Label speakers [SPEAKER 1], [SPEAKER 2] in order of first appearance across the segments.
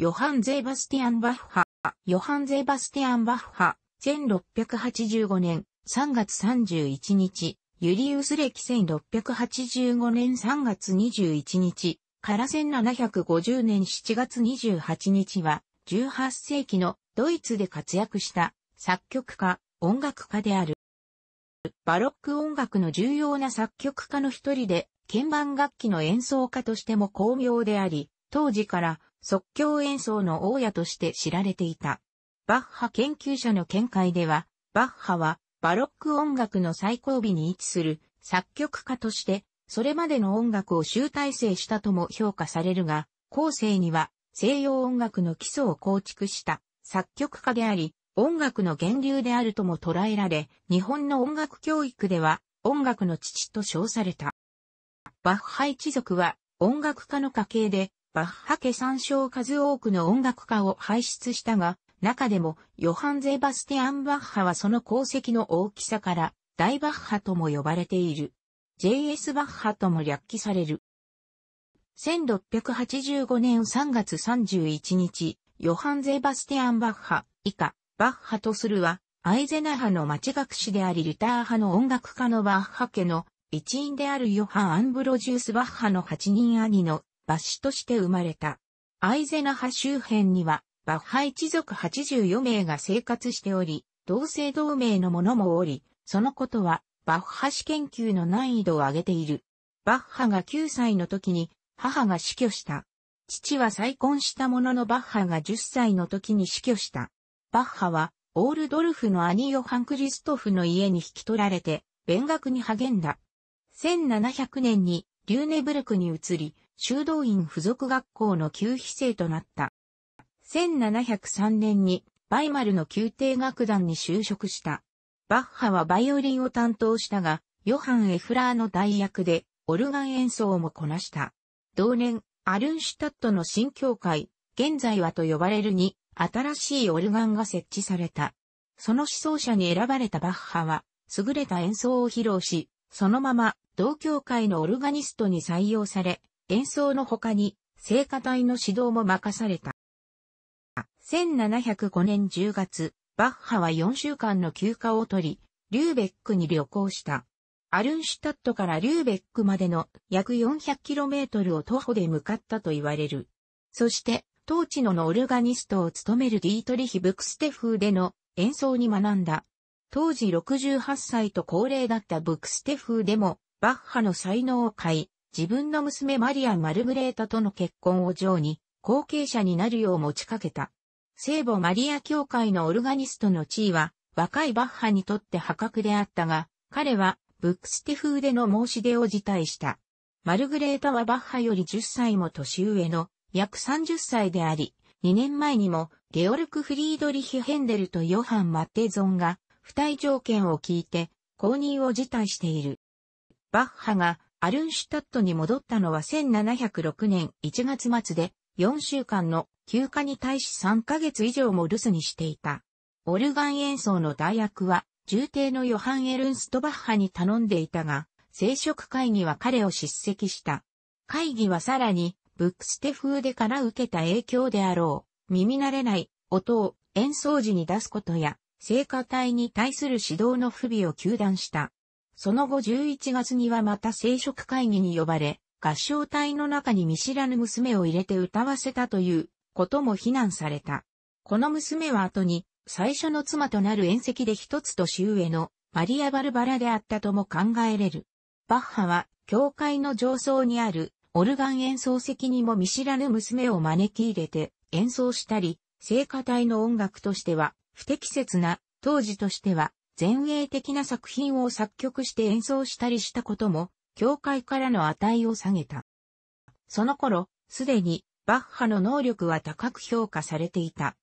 [SPEAKER 1] ヨハン・ゼーバスティアン・バッハ、ヨハン・ゼーバスティアン・バッハ、1685年3月31日、ユリウス歴1685年3月21日、から1750年7月28日は、18世紀のドイツで活躍した作曲家、音楽家である。バロック音楽の重要な作曲家の一人で、鍵盤楽器の演奏家としても巧妙であり、当時から即興演奏の大家として知られていた。バッハ研究者の見解では、バッハはバロック音楽の最後尾に位置する作曲家として、それまでの音楽を集大成したとも評価されるが、後世には西洋音楽の基礎を構築した作曲家であり、音楽の源流であるとも捉えられ、日本の音楽教育では音楽の父と称された。バッハ一族は音楽家の家系で、バッハ家参照数多くの音楽家を輩出したが、中でもヨハン・ゼバスティアン・バッハはその功績の大きさから、大バッハとも呼ばれている。JS バッハとも略記される。1685年3月31日、ヨハン・ゼバスティアン・バッハ、以下、バッハとするは、アイゼナ派の町学士でありルター派の音楽家のバッハ家の一員であるヨハン・アンブロジュース・バッハの8人兄のバシとして生まれた。アイゼナハ周辺には、バッハ一族84名が生活しており、同姓同名の者もおり、そのことは、バッハ氏研究の難易度を上げている。バッハが9歳の時に、母が死去した。父は再婚したもののバッハが10歳の時に死去した。バッハは、オールドルフの兄ヨハン・クリストフの家に引き取られて、勉学に励んだ。1700年に、リューネブルクに移り、修道院附属学校の旧秘生となった。1703年にバイマルの宮廷楽団に就職した。バッハはバイオリンを担当したが、ヨハン・エフラーの代役で、オルガン演奏もこなした。同年、アルンシュタットの新教会、現在はと呼ばれるに、新しいオルガンが設置された。その思想者に選ばれたバッハは、優れた演奏を披露し、そのまま、同教会のオルガニストに採用され、演奏の他に、聖歌隊の指導も任された。1705年10月、バッハは4週間の休暇を取り、リューベックに旅行した。アルンシュタットからリューベックまでの約 400km を徒歩で向かったと言われる。そして、当地のオルガニストを務めるディートリヒ・ブクステフでの演奏に学んだ。当時68歳と高齢だったブクステフでも、バッハの才能を買い、自分の娘マリア・マルグレータとの結婚を情に、後継者になるよう持ちかけた。聖母マリア教会のオルガニストの地位は、若いバッハにとって破格であったが、彼は、ブックステ風での申し出を辞退した。マルグレータはバッハより10歳も年上の約30歳であり、2年前にもゲオルク・フリードリヒ・ヘンデルとヨハン・マッテゾンが付帯条件を聞いて公認を辞退している。バッハがアルンシュタットに戻ったのは1706年1月末で、4週間の休暇に対し3ヶ月以上も留守にしていた。オルガン演奏の代役は、重帝のヨハン・エルンストバッハに頼んでいたが、聖職会議は彼を叱責した。会議はさらに、ブックステ風でから受けた影響であろう、耳慣れない音を演奏時に出すことや、聖歌隊に対する指導の不備を求断した。その後11月にはまた聖職会議に呼ばれ、合唱隊の中に見知らぬ娘を入れて歌わせたということも非難された。この娘は後に最初の妻となる宴席で一つ年上のマリア・バルバラであったとも考えれる。バッハは教会の上層にあるオルガン演奏席にも見知らぬ娘を招き入れて演奏したり、聖歌隊の音楽としては不適切な当時としては前衛的な作品を作曲して演奏したりしたことも、教会からの値を下げた。その頃、すでに、バッハの能力は高く評価されていた。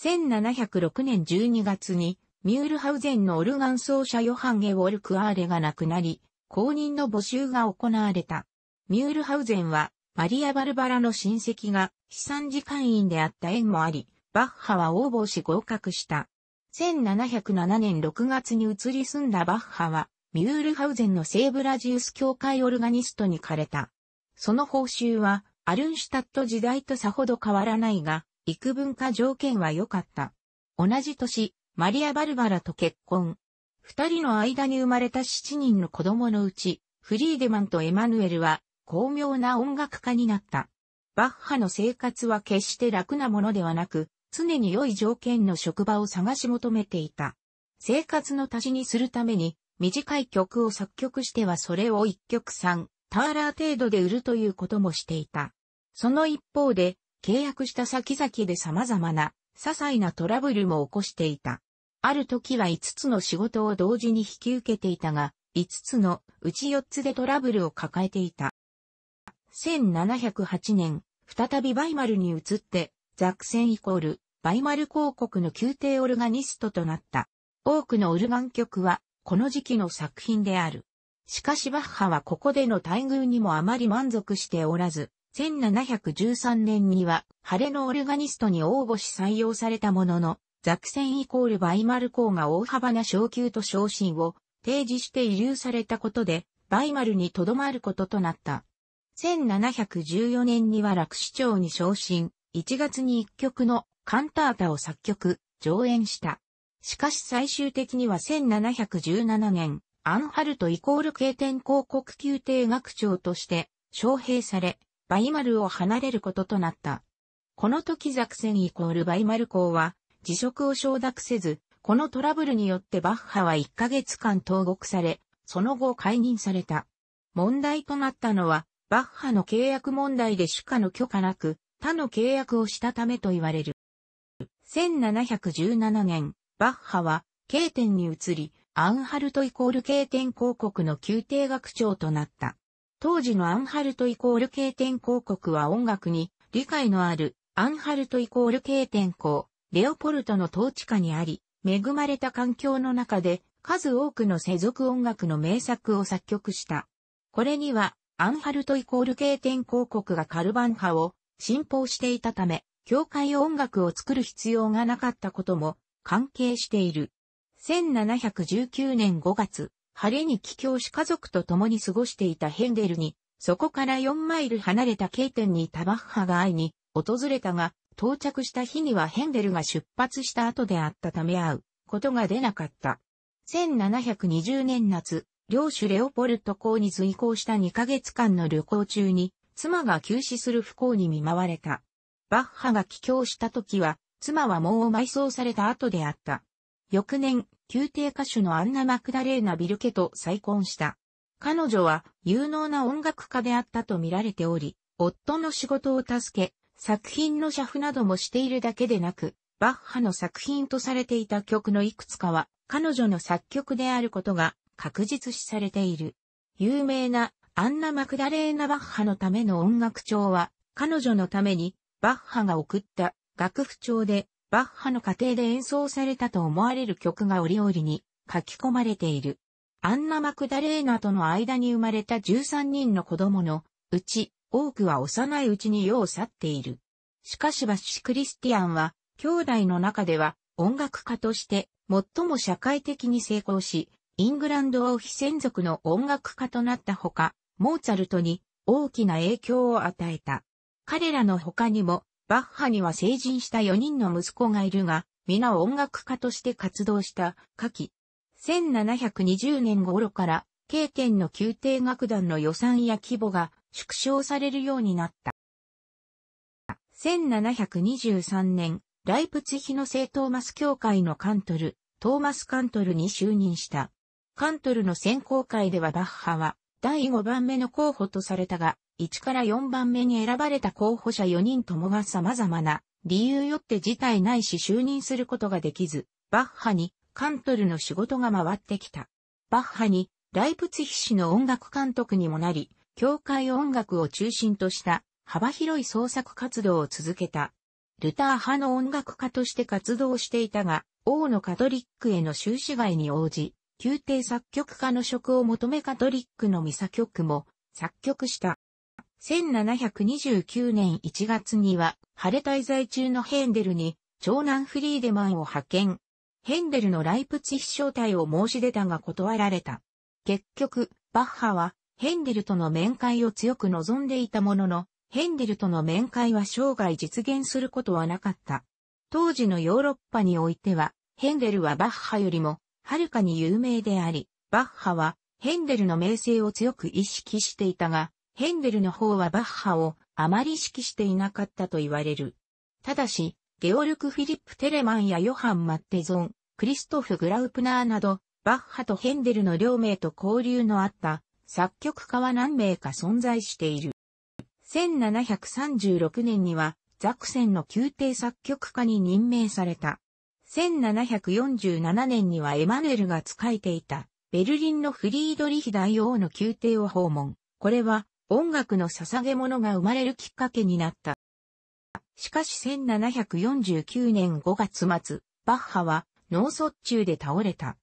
[SPEAKER 1] 1706年12月に、ミュールハウゼンのオルガン奏者ヨハン・ゲウォルク・アーレが亡くなり、公認の募集が行われた。ミュールハウゼンは、マリア・バルバラの親戚が、悲惨時会員であった縁もあり、バッハは応募し合格した。1707年6月に移り住んだバッハは、ミュールハウゼンの聖ブラジウス教会オルガニストに枯れた。その報酬は、アルンシュタット時代とさほど変わらないが、幾分か条件は良かった。同じ年、マリア・バルバラと結婚。二人の間に生まれた七人の子供のうち、フリーデマンとエマヌエルは、巧妙な音楽家になった。バッハの生活は決して楽なものではなく、常に良い条件の職場を探し求めていた。生活の足しにするために、短い曲を作曲してはそれを一曲三、ターラー程度で売るということもしていた。その一方で、契約した先々で様々な、些細なトラブルも起こしていた。ある時は5つの仕事を同時に引き受けていたが、5つのうち4つでトラブルを抱えていた。1708年、再びバイマルに移って、ザクセンイコール、バイマル公国の宮廷オルガニストとなった。多くのオルガン曲は、この時期の作品である。しかしバッハはここでの待遇にもあまり満足しておらず、1713年には、晴れのオルガニストに応募し採用されたものの、ザクセンイコールバイマル公が大幅な昇給と昇進を提示して遺留されたことで、バイマルに留まることとなった。1714年には楽市長に昇進、1月に一曲のカンタータを作曲、上演した。しかし最終的には1717年、アンハルトイコール経典広告宮廷学長として招聘され、バイマルを離れることとなった。この時ザクセンイコールバイマル公は辞職を承諾せず、このトラブルによってバッハは1ヶ月間投獄され、その後解任された。問題となったのは、バッハの契約問題で主家の許可なく、他の契約をしたためと言われる。1717年、バッハは、経典に移り、アンハルトイコール経典広告の宮廷学長となった。当時のアンハルトイコール経典広告は音楽に理解のあるアンハルトイコール経典校、レオポルトの統治下にあり、恵まれた環境の中で数多くの世俗音楽の名作を作曲した。これにはアンハルトイコール経典広告がカルバン派を信奉していたため、教会音楽を作る必要がなかったことも関係している。1719年5月、晴れに帰郷し家族と共に過ごしていたヘンデルに、そこから4マイル離れた K 点にタバッハが会いに訪れたが、到着した日にはヘンデルが出発した後であったため会うことが出なかった。1720年夏、領主レオポルト公に随行した2ヶ月間の旅行中に、妻が急死する不幸に見舞われた。バッハが帰郷した時は、妻はもう埋葬された後であった。翌年、宮廷歌手のアンナ・マクダレーナ・ビルケと再婚した。彼女は有能な音楽家であったと見られており、夫の仕事を助け、作品の写譜などもしているだけでなく、バッハの作品とされていた曲のいくつかは、彼女の作曲であることが確実視されている。有名なアンナ・マクダレーナ・バッハのための音楽帳は、彼女のためにバッハが送った楽譜帳で、バッハの家庭で演奏されたと思われる曲が折々に書き込まれている。アンナ・マクダレーナとの間に生まれた13人の子供のうち、多くは幼いうちに世を去っている。しかしバッシュ・クリスティアンは、兄弟の中では音楽家として最も社会的に成功し、イングランド王妃専属の音楽家となったほか、モーツァルトに大きな影響を与えた。彼らの他にも、バッハには成人した4人の息子がいるが、皆音楽家として活動した夏季。1720年頃から、経験の宮廷楽団の予算や規模が縮小されるようになった。1723年、ライプツヒの聖トーマス教会のカントル、トーマスカントルに就任した。カントルの選考会ではバッハは第5番目の候補とされたが、1から4番目に選ばれた候補者4人ともが様々な理由よって事態ないし就任することができず、バッハにカントルの仕事が回ってきた。バッハにライプツヒ氏の音楽監督にもなり、教会音楽を中心とした幅広い創作活動を続けた。ルター派の音楽家として活動していたが、王のカトリックへの終止外に応じ、宮廷作曲家の職を求めカトリックのミサ曲も作曲した。1729年1月には、晴れ滞在中のヘンデルに、長男フリーデマンを派遣。ヘンデルのライプツィヒ招待を申し出たが断られた。結局、バッハは、ヘンデルとの面会を強く望んでいたものの、ヘンデルとの面会は生涯実現することはなかった。当時のヨーロッパにおいては、ヘンデルはバッハよりも、はるかに有名であり、バッハは、ヘンデルの名声を強く意識していたが、ヘンデルの方はバッハをあまり意識していなかったと言われる。ただし、ゲオルク・フィリップ・テレマンやヨハン・マッテゾン、クリストフ・グラウプナーなど、バッハとヘンデルの両名と交流のあった作曲家は何名か存在している。1736年にはザクセンの宮廷作曲家に任命された。1747年にはエマヌエルが仕えていたベルリンのフリードリヒ大王の宮廷を訪問。これは音楽の捧げ物が生まれるきっかけになった。しかし1749年5月末、バッハは脳卒中で倒れた。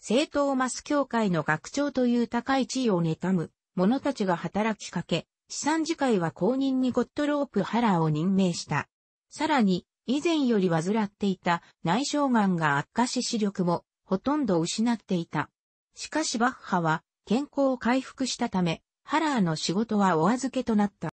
[SPEAKER 1] 正ーマス協会の学長という高い地位を妬む者たちが働きかけ、資産次会は公認にゴットロープ・ハラーを任命した。さらに、以前より患っていた内障癌が悪化し視力もほとんど失っていた。しかしバッハは健康を回復したため、ハラーの仕事はお預けとなった。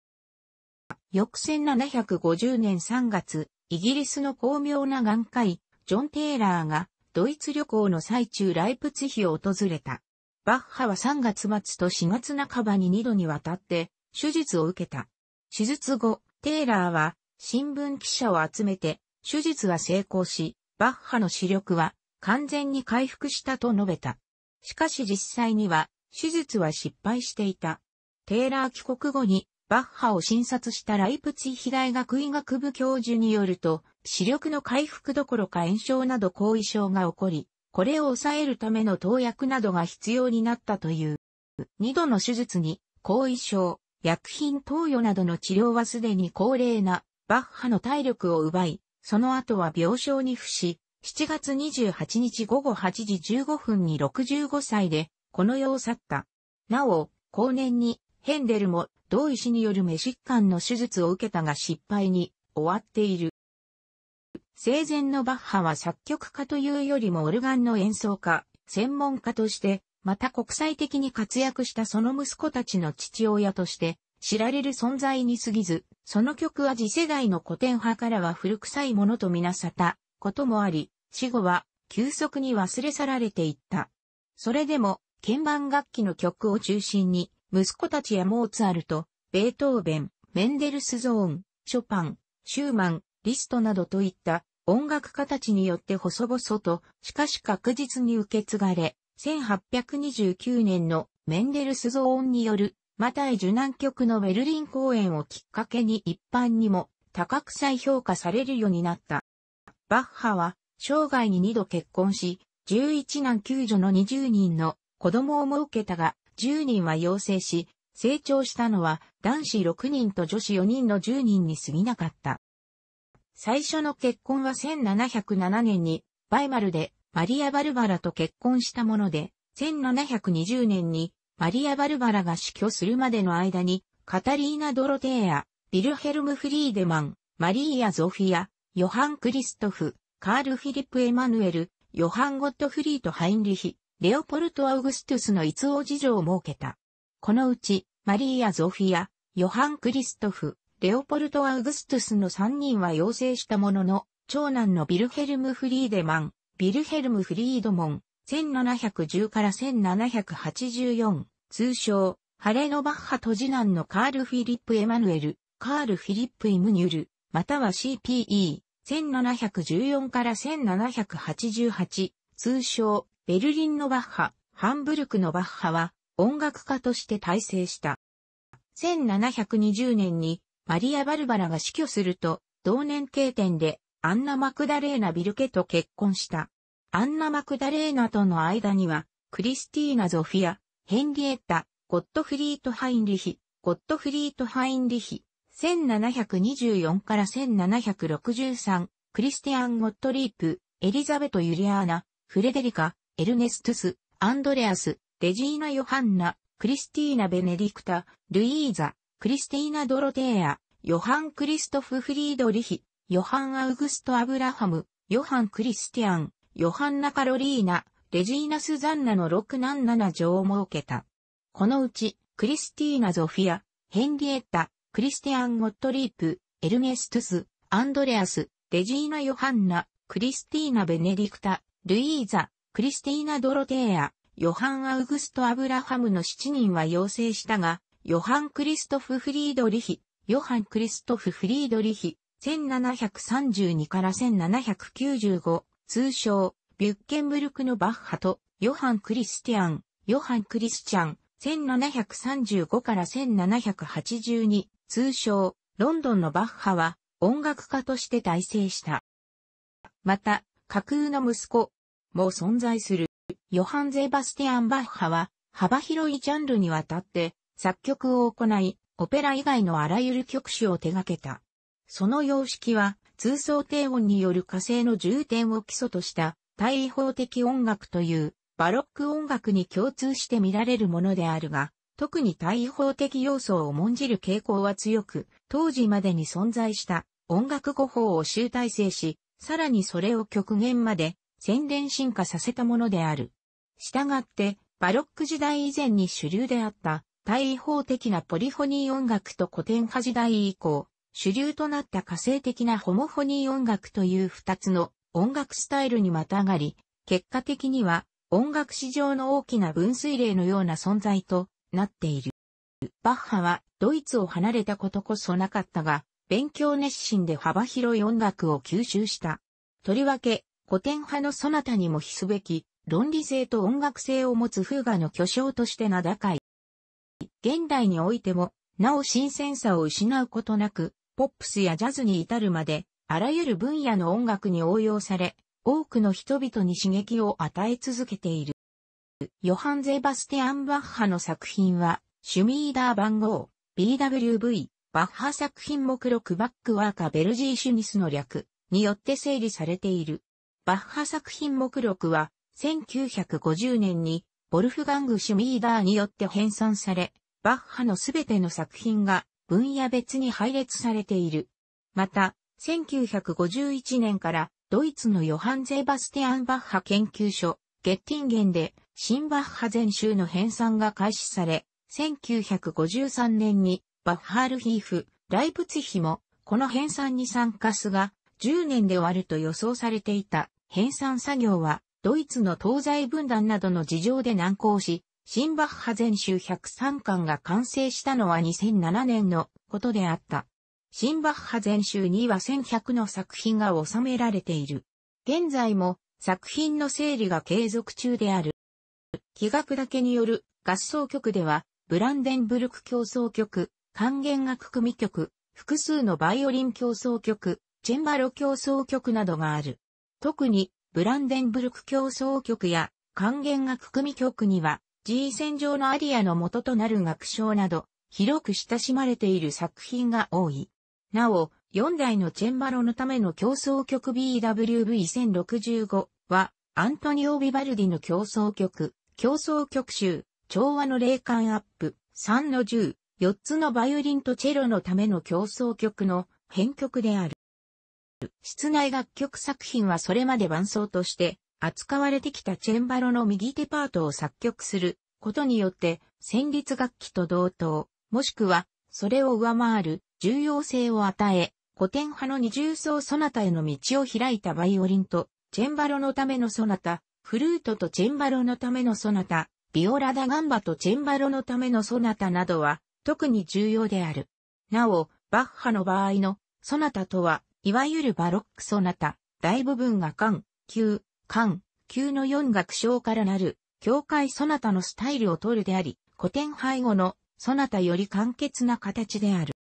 [SPEAKER 1] 翌1750年3月、イギリスの巧妙な眼科医、ジョン・テイラーが、ドイツ旅行の最中ライプツヒを訪れた。バッハは3月末と4月半ばに2度にわたって手術を受けた。手術後、テイラーは新聞記者を集めて手術は成功し、バッハの視力は完全に回復したと述べた。しかし実際には手術は失敗していた。テイラー帰国後にバッハを診察したライプツィヒ大学医学部教授によると、視力の回復どころか炎症など後遺症が起こり、これを抑えるための投薬などが必要になったという。二度の手術に、後遺症、薬品投与などの治療はすでに高齢なバッハの体力を奪い、その後は病床に付し、7月28日午後8時15分に65歳で、この世を去った。なお、後年にヘンデルも同医師によるメシッカンの手術を受けたが失敗に終わっている。生前のバッハは作曲家というよりもオルガンの演奏家、専門家として、また国際的に活躍したその息子たちの父親として知られる存在に過ぎず、その曲は次世代の古典派からは古臭いものとみなさったこともあり、死後は急速に忘れ去られていった。それでも鍵盤楽器の曲を中心に息子たちやモーツァルト、ベートーベン、メンデルスゾーン、ショパン、シューマン、リストなどといった音楽家たちによって細々と、しかし確実に受け継がれ、1829年のメンデルスゾーンによるマタイ受難曲のベルリン公演をきっかけに一般にも高く再評価されるようになった。バッハは生涯に2度結婚し、11男救助の20人の子供を設けたが、10人は陽性し、成長したのは男子6人と女子4人の10人に過ぎなかった。最初の結婚は1707年にバイマルでマリア・バルバラと結婚したもので、1720年にマリア・バルバラが死去するまでの間に、カタリーナ・ドロテーア、ビルヘルム・フリーデマン、マリーア・ゾフィア、ヨハン・クリストフ、カール・フィリップ・エマヌエル、ヨハン・ゴットフリート・ハインリヒ、レオポルト・アウグストゥスの逸王事情を設けた。このうち、マリーア・ゾフィア、ヨハン・クリストフ、レオポルト・アウグストゥスの3人は要請したものの、長男のビルヘルム・フリーデマン、ビルヘルム・フリードモン、1710から1784、通称、ハレノバッハと次男のカール・フィリップ・エマヌエル、カール・フィリップ・イムニュル、または CPE、1714から1788、通称、ベルリンのバッハ、ハンブルクのバッハは音楽家として大成した。1720年にマリア・バルバラが死去すると、同年経典でアンナ・マクダレーナ・ビルケと結婚した。アンナ・マクダレーナとの間には、クリスティーナ・ゾフィア、ヘンリエッタ、ゴットフリート・ハインリヒ、ゴットフリート・ハインリヒ、1724から1763、クリスティアン・ゴットリープ、エリザベト・ユリアーナ、フレデリカ、エルネストゥス、アンドレアス、レジーナ・ヨハンナ、クリスティーナ・ベネディクタ、ルイーザ、クリスティーナ・ドロテーア、ヨハン・クリストフ・フリード・リヒ、ヨハン・アウグスト・アブラハム、ヨハン・クリスティアン、ヨハンナ・カロリーナ、レジーナ・スザンナの6男7女を設けた。このうち、クリスティーナ・ゾフィア、ヘンリエッタ、クリスティアン・ゴットリープ、エルネストゥス、アンドレアス、レジーナ・ヨハンナ、クリスティーナ・ベネディクタ、ルイーザ、クリスティーナ・ドロテーア、ヨハン・アウグスト・アブラハムの7人は要請したが、ヨハン・クリストフ・フリードリヒ、ヨハン・クリストフ・フリードリヒ、1732から1795、通称、ビュッケンブルクのバッハと、ヨハン・クリスティアン、ヨハン・クリスチャン、1735から1782、通称、ロンドンのバッハは、音楽家として大成した。また、架空の息子、も存在する。ヨハン・ゼバスティアン・バッハは、幅広いジャンルにわたって、作曲を行い、オペラ以外のあらゆる曲種を手掛けた。その様式は、通奏低音による火星の重点を基礎とした、対位法的音楽という、バロック音楽に共通して見られるものであるが、特に対位法的要素を重んじる傾向は強く、当時までに存在した音楽語法を集大成し、さらにそれを極限まで洗練進化させたものである。したがって、バロック時代以前に主流であった、対位法的なポリフォニー音楽と古典派時代以降、主流となった火星的なホモフォニー音楽という二つの音楽スタイルにまたがり、結果的には音楽史上の大きな分水嶺のような存在となっている。バッハはドイツを離れたことこそなかったが、勉強熱心で幅広い音楽を吸収した。とりわけ、古典派のそなたにも比すべき、論理性と音楽性を持つ風画の巨匠として名高い。現代においても、なお新鮮さを失うことなく、ポップスやジャズに至るまで、あらゆる分野の音楽に応用され、多くの人々に刺激を与え続けている。ヨハン・ゼバスティアン・バッハの作品は、シュミーダー番号、BWV、バッハ作品目録バックワーカ・ベルジー・シュニスの略によって整理されている。バッハ作品目録は、1950年に、ボルフガング・シュミーダーによって編纂され、バッハのすべての作品が分野別に配列されている。また、1951年からドイツのヨハン・ゼーバスティアン・バッハ研究所、ゲッティンゲンで新バッハ全集の編纂が開始され、1953年にバッハールヒーフ、ライプツヒもこの編纂に参加すが、10年で終わると予想されていた。編纂作業は、ドイツの東西分断などの事情で難航し、新バッハ全集103巻が完成したのは2007年のことであった。新バッハ全集には1100の作品が収められている。現在も作品の整理が継続中である。気学だけによる合奏曲では、ブランデンブルク競争曲、還元楽組曲、複数のバイオリン競争曲、チェンバロ競争曲などがある。特にブランデンブルク競争局や還元学組局には G 線上のアリアの元となる学章など広く親しまれている作品が多い。なお、4台のチェンバロのための競争曲 BWV1065 はアントニオ・ビバルディの競争曲、競争曲集、調和の霊感アップ、3の10、4つのバイオリンとチェロのための競争曲の編曲である。室内楽曲作品はそれまで伴奏として扱われてきたチェンバロの右手パートを作曲することによって旋律楽器と同等、もしくはそれを上回る重要性を与え、古典派の二重奏ソナタへの道を開いたバイオリンとチェンバロのためのソナタ、フルートとチェンバロのためのソナタ、ビオラダガンバとチェンバロのためのソナタなどは特に重要である。なお、バッハの場合のソナタとはいわゆるバロックソナタ、大部分が間、級、間、級の4楽章からなる、教会ソナタのスタイルを取るであり、古典背後のソナタより簡潔な形である。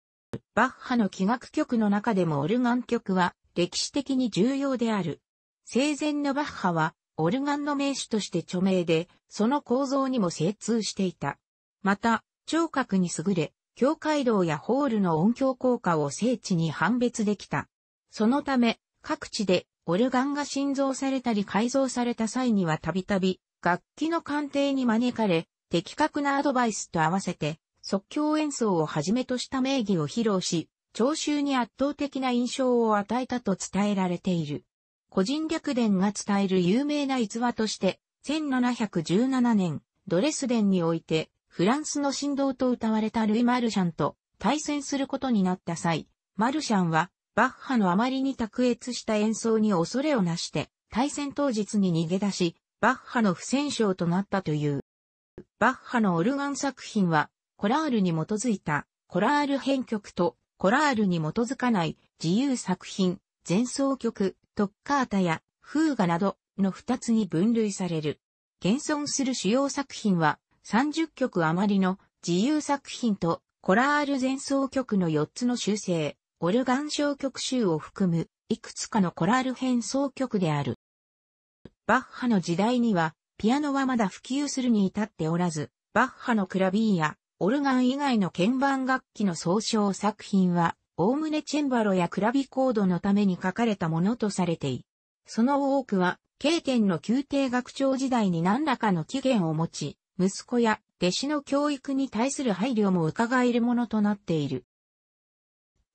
[SPEAKER 1] バッハの器楽曲の中でもオルガン曲は歴史的に重要である。生前のバッハはオルガンの名手として著名で、その構造にも精通していた。また、聴覚に優れ、教会道やホールの音響効果を精緻に判別できた。そのため、各地でオルガンが新造されたり改造された際にはたびたび楽器の鑑定に招かれ、的確なアドバイスと合わせて即興演奏をはじめとした名義を披露し、聴衆に圧倒的な印象を与えたと伝えられている。個人略伝が伝える有名な逸話として、1717年、ドレスデンにおいて、フランスの神道と歌われたルイ・マルシャンと対戦することになった際、マルシャンはバッハのあまりに卓越した演奏に恐れをなして、対戦当日に逃げ出し、バッハの不戦勝となったという。バッハのオルガン作品は、コラールに基づいた、コラール編曲と、コラールに基づかない自由作品、前奏曲、トッカータや、フーガなどの二つに分類される。現存する主要作品は、30曲余りの自由作品と、コラール前奏曲の4つの修正。オルガン小曲集を含む、いくつかのコラール変奏曲である。バッハの時代には、ピアノはまだ普及するに至っておらず、バッハのクラビーや、オルガン以外の鍵盤楽器の総称作品は、おおむねチェンバロやクラビコードのために書かれたものとされている。その多くは、経典の宮廷学長時代に何らかの起源を持ち、息子や弟子の教育に対する配慮も伺えるものとなっている。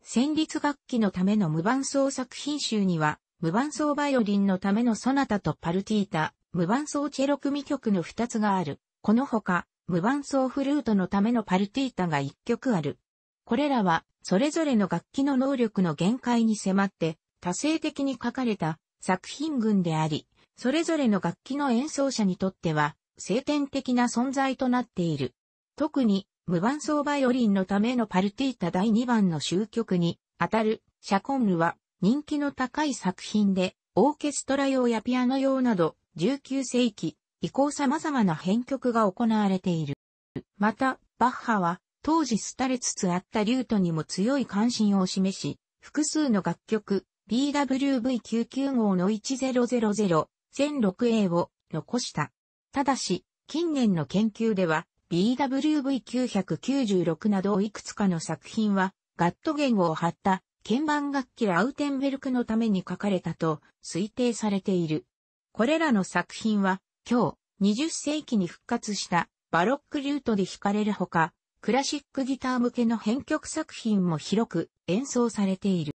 [SPEAKER 1] 旋律楽器のための無伴奏作品集には、無伴奏バイオリンのためのソナタとパルティータ、無伴奏チェロ組曲の2つがある。このほか、無伴奏フルートのためのパルティータが1曲ある。これらは、それぞれの楽器の能力の限界に迫って、多性的に書かれた作品群であり、それぞれの楽器の演奏者にとっては、晴天的な存在となっている。特に、無伴奏バイオリンのためのパルティータ第2番の終局に、あたる、シャコンヌは、人気の高い作品で、オーケストラ用やピアノ用など、19世紀、以降様々な編曲が行われている。また、バッハは、当時廃れつつあったリュートにも強い関心を示し、複数の楽曲、BWV995 の 1000-1006A を残した。ただし、近年の研究では、BWV996 などいくつかの作品は、ガット弦を張った鍵盤楽器ラウテンベルクのために書かれたと推定されている。これらの作品は、今日、20世紀に復活したバロックリュートで弾かれるほか、クラシックギター向けの編曲作品も広く演奏されている。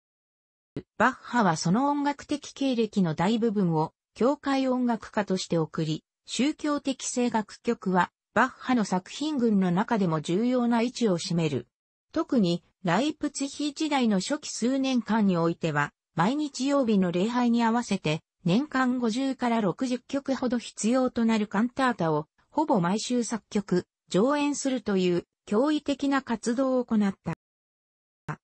[SPEAKER 1] バッハはその音楽的経歴の大部分を教会音楽家として送り、宗教的声楽曲はバッハの作品群の中でも重要な位置を占める。特に、ライプツヒ時代の初期数年間においては、毎日曜日の礼拝に合わせて、年間50から60曲ほど必要となるカンタータを、ほぼ毎週作曲、上演するという、驚異的な活動を行った。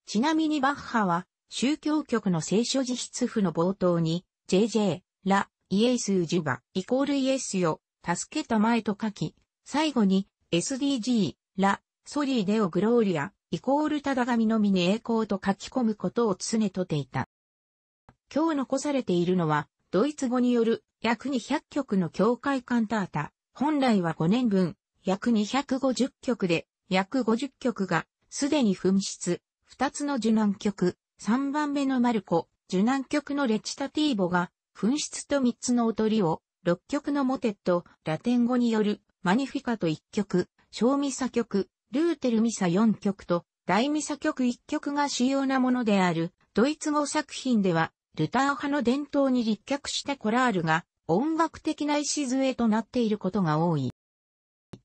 [SPEAKER 1] ちなみにバッハは、宗教曲の聖書自筆譜の冒頭に、JJ、ラ、イエス・ジュバ、イコールイエスよ、助けたまえと書き、最後に SDG、ラ、ソリーデオグローリア、イコールただ神のみに栄光と書き込むことを常とていた。今日残されているのは、ドイツ語による約200曲の教会カンタータ、本来は5年分、約250曲で、約50曲が、すでに紛失、2つの受難曲、3番目のマルコ、受難曲のレチタティーボが、紛失と3つのおとりを、6曲のモテット、ラテン語によるマニフィカト1曲、小ミサ曲、ルーテルミサ4曲と、大ミサ曲1曲が主要なものである、ドイツ語作品では、ルター派の伝統に立脚したコラールが、音楽的な礎となっていることが多い。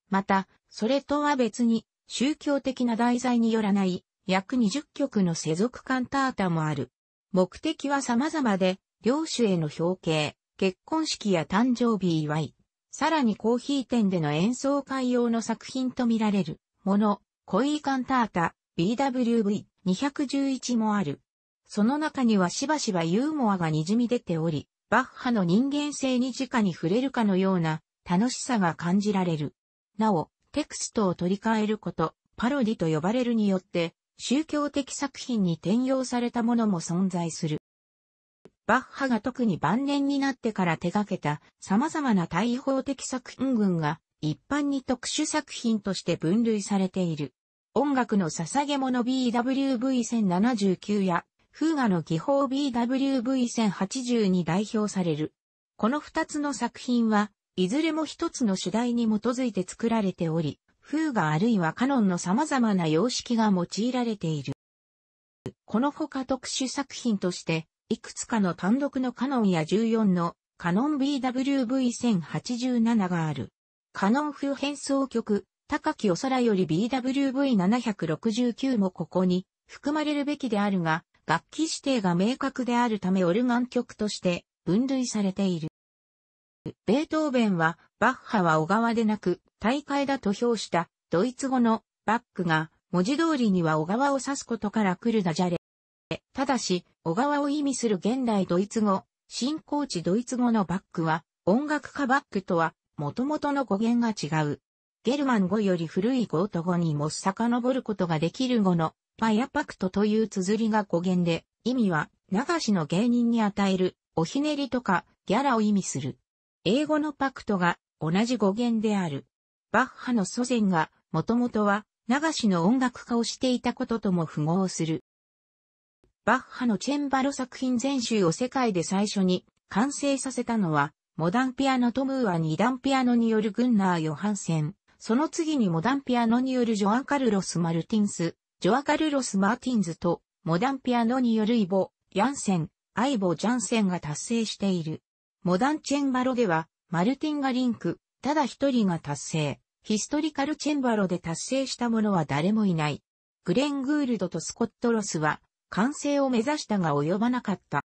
[SPEAKER 1] また、それとは別に、宗教的な題材によらない、約20曲の世俗カンタータもある。目的は様々で、領主への表敬、結婚式や誕生日祝い、さらにコーヒー店での演奏会用の作品とみられるもの、コイーカンタータ、BWV211 もある。その中にはしばしばユーモアが滲み出ており、バッハの人間性に直に触れるかのような楽しさが感じられる。なお、テクストを取り替えること、パロディと呼ばれるによって、宗教的作品に転用されたものも存在する。バッハが特に晩年になってから手掛けた様々な対法的作品群が一般に特殊作品として分類されている。音楽の捧げ物 BWV1079 やフーガの技法 BWV1080 に代表される。この二つの作品は、いずれも一つの主題に基づいて作られており、フーあるいはカノンの様々な様式が用いられている。このほか特殊作品として、いくつかの単独のカノンや14のカノン BWV1087 がある。カノン風変奏曲、高きお空より BWV769 もここに含まれるべきであるが、楽器指定が明確であるためオルガン曲として分類されている。ベートーベンは、バッハは小川でなく、大会だと評した、ドイツ語のバックが、文字通りには小川を指すことから来るダジャレ。ただし、小川を意味する現代ドイツ語、新高地ドイツ語のバックは、音楽家バックとは、もともとの語源が違う。ゲルマン語より古いゴート語にも遡ることができる語の、パヤパクトという綴りが語源で、意味は、流しの芸人に与える、おひねりとか、ギャラを意味する。英語のパクトが、同じ語源である。バッハの祖先が、もともとは、流しの音楽家をしていたこととも符合する。バッハのチェンバロ作品全集を世界で最初に完成させたのは、モダンピアノトムーア二段ピアノによるグンナー・ヨハンセン、その次にモダンピアノによるジョアン・カルロス・マルティンス、ジョア・カルロス・マーティンズと、モダンピアノによるイボ、ヤンセン、アイボ・ジャンセンが達成している。モダンチェンバロでは、マルティンがリンク、ただ一人が達成。ヒストリカルチェンバロで達成した者は誰もいない。グレン・グールドとスコット・ロスは、完成を目指したが及ばなかった。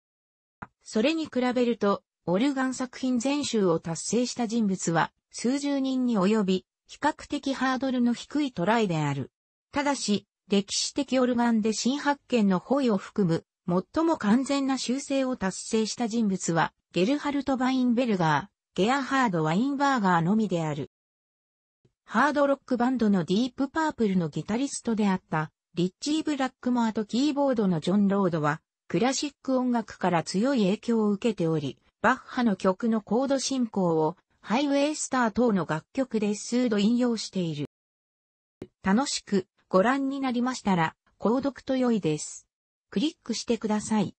[SPEAKER 1] それに比べると、オルガン作品全集を達成した人物は数十人に及び、比較的ハードルの低いトライである。ただし、歴史的オルガンで新発見の方を含む、最も完全な修正を達成した人物は、ゲルハルト・バインベルガー、ゲアハード・ワインバーガーのみである。ハードロックバンドのディープパープルのギタリストであった、リッチー・ブラックマーとキーボードのジョン・ロードは、クラシック音楽から強い影響を受けており、バッハの曲のコード進行を、ハイウェイスター等の楽曲で数度引用している。楽しくご覧になりましたら、購読と良いです。クリックしてください。